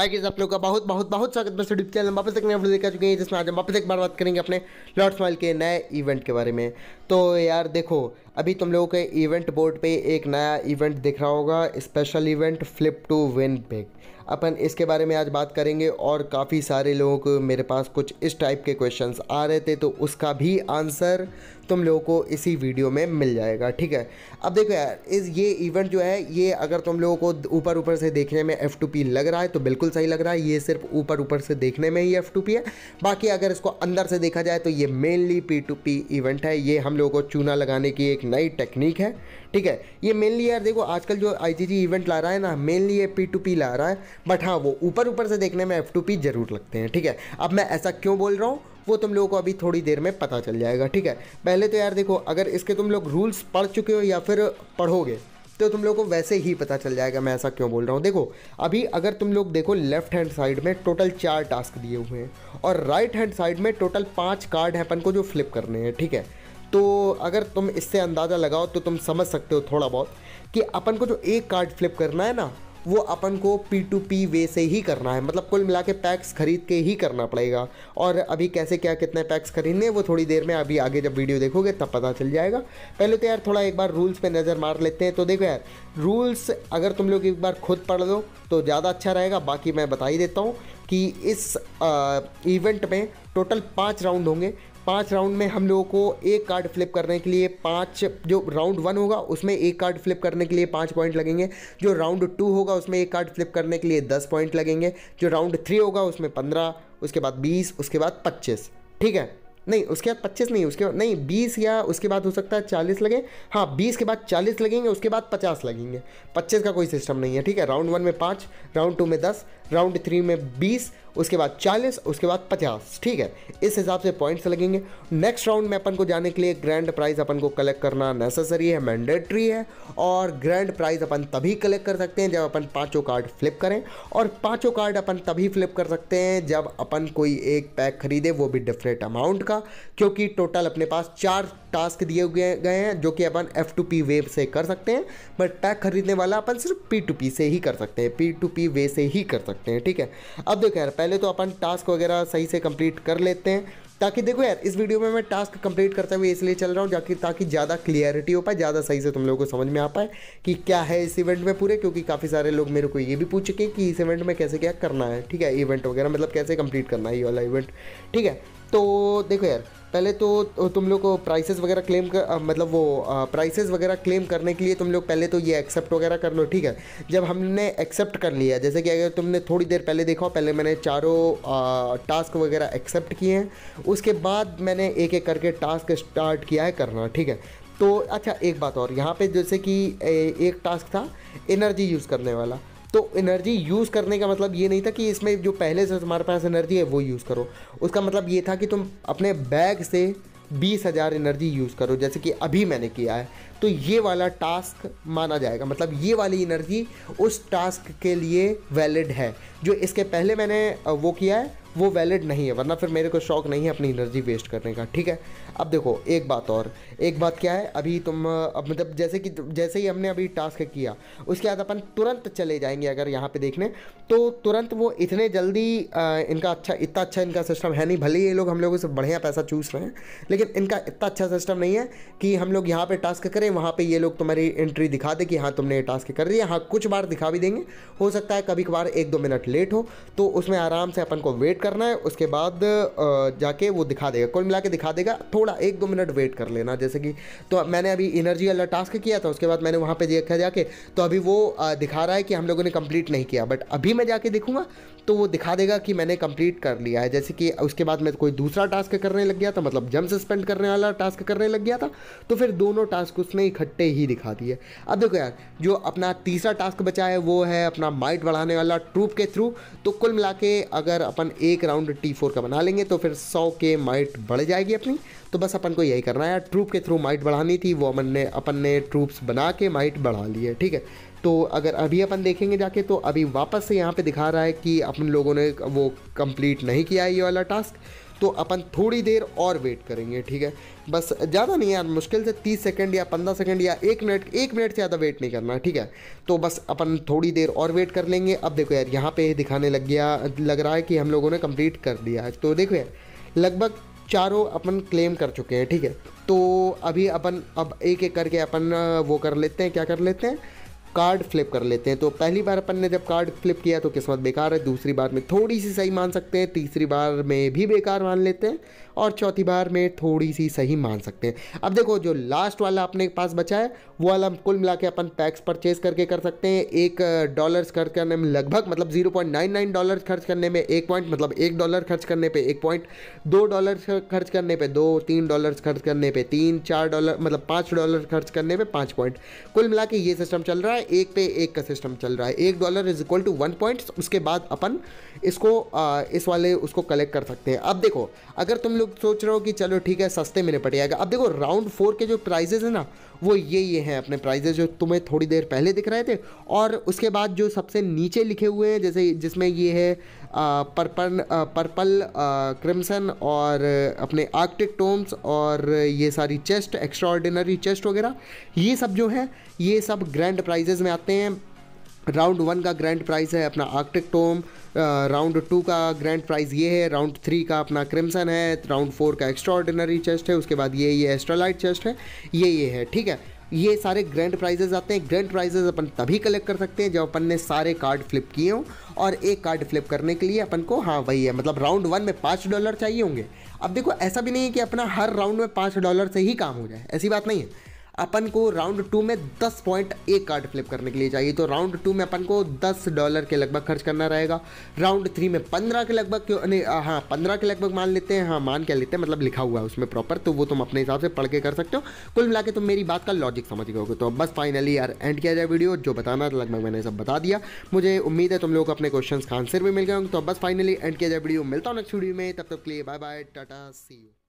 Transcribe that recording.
हाय आप लोग का बहुत बहुत बहुत स्वागत है यूट्यूब चैनल वापस एक नया वीडियो दिखा चुके हैं जिसमें आज हम वापस एक बार बात करेंगे अपने लॉर्ड स्माइल के नए इवेंट के बारे में तो यार देखो अभी तुम लोगों के इवेंट बोर्ड पे एक नया इवेंट दिख रहा होगा special event flip to win pick अपन इसके बारे में आज बात करेंगे और काफ़ी सारे लोगों को मेरे पास कुछ इस टाइप के क्वेश्चंस आ रहे थे तो उसका भी आंसर तुम लोगों को इसी वीडियो में मिल जाएगा ठीक है अब देखो यार इस ये इवेंट जो है ये अगर तुम लोगों को ऊपर ऊपर से देखने में एफ़ लग रहा है तो बिल्कुल सही लग रहा है ये सिर्फ ऊपर ऊपर से देखने में ही एफ़ है बाकी अगर इसको अंदर से देखा जाए तो ये मेनली पी इवेंट है ये हम लोगों को चूना लगाने की एक नई टेक्निक है ठीक है ये मेनली यार देखो आजकल जो आईजीजी इवेंट ला रहा है ना मेनली ये पी टू पी ला रहा है बट हाँ वो ऊपर ऊपर से देखने में एफ टू पी जरूर लगते हैं ठीक है अब मैं ऐसा क्यों बोल रहा हूँ वो तुम लोगों को अभी थोड़ी देर में पता चल जाएगा ठीक है पहले तो यार देखो अगर इसके तुम लोग रूल्स पढ़ चुके हो या फिर पढ़ोगे तो तुम लोग को वैसे ही पता चल जाएगा मैं ऐसा क्यों बोल रहा हूँ देखो अभी अगर तुम लोग देखो लेफ्ट हैंड साइड में टोटल चार टास्क दिए हुए हैं और राइट हैंड साइड में टोटल पाँच कार्ड हैं अपन को जो फ्लिप करने हैं ठीक है तो अगर तुम इससे अंदाज़ा लगाओ तो तुम समझ सकते हो थोड़ा बहुत कि अपन को जो एक कार्ड फ्लिप करना है ना वो अपन को पी टू पी वे से ही करना है मतलब कुल मिला के पैक्स खरीद के ही करना पड़ेगा और अभी कैसे क्या कितने पैक्स खरीदने वो थोड़ी देर में अभी आगे जब वीडियो देखोगे तब पता चल जाएगा पहले तो यार थोड़ा एक बार रूल्स पे नज़र मार लेते हैं तो देखो यार रूल्स अगर तुम लोग एक बार खुद पढ़ लो तो ज़्यादा अच्छा रहेगा बाकी मैं बता ही देता हूँ कि इस आ, इवेंट में टोटल पाँच राउंड होंगे पाँच राउंड में हम लोगों को एक कार्ड फ्लिप करने के लिए पाँच जो राउंड वन होगा उसमें एक कार्ड फ्लिप करने के लिए पाँच पॉइंट लगेंगे जो राउंड टू होगा उसमें एक कार्ड फ्लिप करने के लिए दस पॉइंट लगेंगे जो राउंड थ्री होगा उसमें पंद्रह उसके बाद बीस उसके बाद पच्चीस ठीक है नहीं उसके बाद पच्चीस नहीं उसके बाद नहीं बीस या उसके बाद हो सकता है चालीस लगे हाँ बीस के बाद चालीस लगेंगे उसके बाद पचास लगेंगे पच्चीस का कोई सिस्टम नहीं है ठीक है राउंड वन में पाँच राउंड टू में दस राउंड थ्री में बीस उसके बाद चालीस उसके बाद पचास ठीक है इस हिसाब से पॉइंट्स लगेंगे नेक्स्ट राउंड में अपन को जाने के लिए ग्रैंड प्राइज अपन को कलेक्ट करना नेसेसरी है मैंडेटरी है और ग्रैंड प्राइज अपन तभी कलेक्ट कर सकते हैं जब अपन पाँचों कार्ड फ्लिप करें और पाँचों कार्ड अपन तभी फ्लिप कर सकते हैं जब अपन कोई एक पैक खरीदे वो भी डिफरेंट अमाउंट का क्योंकि टोटल अपने पास चार टास्क दिए गए हैं जो कि अपन एफ टू पी वेब से कर सकते हैं बट पैक खरीदने वाला अपन सिर्फ पी टू पी से ही कर सकते हैं पी टू पी वे से ही कर सकते हैं ठीक है अब देखो यार पहले तो अपन टास्क वगैरह सही से कंप्लीट कर लेते हैं ताकि देखो यार इस वीडियो में मैं टास्क कंप्लीट करते हुए इसलिए चल रहा हूँ जाकि ताकि ज़्यादा क्लियरिटी हो पाए ज़्यादा सही से तुम लोगों को समझ में आ पाए कि क्या है इस इवेंट में पूरे क्योंकि काफ़ी सारे लोग मेरे को ये भी पूछ चुके कि इस इवेंट में कैसे क्या करना है ठीक है इवेंट वगैरह मतलब कैसे कंप्लीट करना है ये वाला इवेंट ठीक है तो देखो यार पहले तो, तो तुम लोग को प्राइसेस वगैरह क्लेम कर मतलब वो प्राइसेस वगैरह क्लेम करने के लिए तुम लोग पहले तो ये एक्सेप्ट वगैरह कर लो ठीक है जब हमने एक्सेप्ट कर लिया जैसे कि अगर तुमने थोड़ी देर पहले देखा पहले मैंने चारों टास्क वगैरह एक्सेप्ट किए हैं उसके बाद मैंने एक एक करके टास्क स्टार्ट किया है करना ठीक है तो अच्छा एक बात और यहाँ पे जैसे कि एक टास्क था एनर्जी यूज़ करने वाला तो एनर्जी यूज़ करने का मतलब ये नहीं था कि इसमें जो पहले से तुम्हारे पास एनर्जी है वो यूज़ करो उसका मतलब ये था कि तुम अपने बैग से बीस हज़ार एनर्जी यूज़ करो जैसे कि अभी मैंने किया है तो ये वाला टास्क माना जाएगा मतलब ये वाली एनर्जी उस टास्क के लिए वैलिड है जो इसके पहले मैंने वो किया है वो वैलिड नहीं है वरना फिर मेरे को शौक नहीं है अपनी एनर्जी वेस्ट करने का ठीक है अब देखो एक बात और एक बात क्या है अभी तुम अब मतलब जैसे कि जैसे ही हमने अभी टास्क किया उसके बाद अपन तुरंत चले जाएंगे अगर यहाँ पे देखने तो तुरंत वो इतने जल्दी इनका अच्छा इतना अच्छा इनका सिस्टम है नहीं भले ये लोग हम लोगों से बढ़िया पैसा चूस रहे हैं लेकिन इनका इतना अच्छा सिस्टम नहीं है कि हम लोग यहाँ पर टास्क करें वहाँ पर ये लोग तुम्हारी एंट्री दिखा दें कि हाँ तुमने ये टास्क कर दिया हाँ कुछ बार दिखा भी देंगे हो सकता है कभी कभार एक दो मिनट लेट हो तो उसमें आराम से अपन को वेट वेट करना है उसके बाद जाके वो दिखा देगा कुल मिला के दिखा देगा थोड़ा एक दो मिनट वेट कर लेना जैसे कि तो मैंने अभी एनर्जी वाला टास्क किया था उसके बाद मैंने वहाँ पर देखा जाके तो अभी वो दिखा रहा है कि हम लोगों ने कंप्लीट नहीं किया बट अभी मैं जाके देखूँगा तो वो दिखा देगा कि मैंने कंप्लीट कर लिया है जैसे कि उसके बाद मैं कोई दूसरा टास्क करने लग गया था मतलब जम सस्पेंड करने वाला टास्क करने लग गया था तो फिर दोनों टास्क उसने इकट्ठे ही दिखा दिए अब देखो यार जो अपना तीसरा टास्क बचा है वो है अपना माइट बढ़ाने वाला ट्रूप के थ्रू तो कुल मिला के अगर अपन एक राउंड टी फोर का बना लेंगे तो फिर सौ के माइट बढ़ जाएगी अपनी तो बस अपन को यही करना है ट्रूप के थ्रू माइट बढ़ानी थी वो अपन ने अपन ने ट्रूप्स बना के माइट बढ़ा ली है ठीक है तो अगर अभी अपन देखेंगे जाके तो अभी वापस से यहाँ पे दिखा रहा है कि अपन लोगों ने वो कंप्लीट नहीं किया ये वाला टास्क तो अपन थोड़ी देर और वेट करेंगे ठीक है बस ज़्यादा नहीं यार मुश्किल से तीस सेकेंड या पंद्रह सेकेंड या एक मिनट एक मिनट से ज़्यादा वेट नहीं करना ठीक है तो बस अपन थोड़ी देर और वेट कर लेंगे अब देखो यार यहाँ पे दिखाने लग गया लग रहा है कि हम लोगों ने कंप्लीट कर दिया है तो देखो यार लगभग चारों अपन क्लेम कर चुके हैं ठीक है तो अभी अपन अब एक एक करके अपन वो कर लेते हैं क्या कर लेते हैं कार्ड फ्लिप कर लेते हैं तो पहली बार अपन ने जब कार्ड फ्लिप किया तो किस्मत बेकार है दूसरी बार में थोड़ी सी सही मान सकते हैं तीसरी बार में भी बेकार मान लेते हैं और चौथी बार में थोड़ी सी सही मान सकते हैं अब देखो जो लास्ट वाला अपने पास बचा है वो वाला हम कुल मिला के अपन पैक्स परचेज करके कर सकते हैं एक डॉलर्स खर्च करने में लगभग मतलब नाइन डॉलर खर्च करने में एक पॉइंट मतलब एक डॉलर खर्च करने पर एक पॉइंट दो डॉलर खर्च करने पर दो तीन डॉलर खर्च करने पर तीन चार डॉलर मतलब पाँच डॉलर खर्च करने पर पाँच पॉइंट कुल मिला के ये सिस्टम चल रहा है एक पे एक का सिस्टम चल रहा है एक dollar is equal to one point उसके बाद अपन इसको आ, इस वाले उसको कलेक्ट कर सकते हैं अब देखो अगर तुम लोग सोच रहे हो कि चलो ठीक है सस्ते में निपट जाएगा अब देखो राउंड फोर के जो प्राइजेज़ हैं ना वो ये ये हैं अपने प्राइजेज़ जो तुम्हें थोड़ी देर पहले दिख रहे थे और उसके बाद जो सबसे नीचे लिखे हुए हैं जैसे जिसमें ये है पर्पल पर्पन पर्पल क्रिम्सन और अपने आर्कटिक टोम्स और ये सारी चेस्ट एक्स्ट्रा चेस्ट वगैरह ये सब जो है ये सब ग्रैंड प्राइजेज़ में आते हैं राउंड वन का ग्रैंड प्राइज है अपना आर्कटिक टोम राउंड टू का ग्रैंड प्राइज़ ये है राउंड थ्री का अपना क्रिम्सन है राउंड फोर का एक्स्ट्रा ऑर्डिनरी चेस्ट है उसके बाद ये ये एस्ट्रालाइट चेस्ट है ये ये है ठीक है ये सारे ग्रैंड प्राइजेज आते हैं ग्रैंड प्राइजेज अपन तभी कलेक्ट कर सकते हैं जब अपन ने सारे कार्ड फ्लिप किए हों और एक कार्ड फ्लिप करने के लिए अपन को हाँ वही है मतलब राउंड वन में पाँच डॉलर चाहिए होंगे अब देखो ऐसा भी नहीं है कि अपना हर राउंड में पाँच डॉलर से ही काम हो जाए ऐसी बात नहीं है अपन को राउंड टू में दस पॉइंट एक कार्ड फ्लिप करने के लिए चाहिए तो राउंड टू में अपन को दस डॉलर के लगभग खर्च करना रहेगा राउंड थ्री में पंद्रह के लगभग क्यों नहीं हाँ पंद्रह के लगभग मान लेते हैं हाँ मान क्या लेते हैं मतलब लिखा हुआ है उसमें प्रॉपर तो वो तुम अपने हिसाब से पढ़ के कर सकते हो कुल मिला तुम मेरी बात का लॉजिक समझ गए तो बस फाइनली यार एंड किया जाए वीडियो जो बताना था लगभग मैंने सब बता दिया मुझे उम्मीद है तुम लोग अपने क्वेश्चन का आंसर भी मिल गए तो बस फाइनली एंड किया जाए वीडियो मिलता हूँ नेक्स्ट वीडियो में तब तक के लिए bye bye tata see you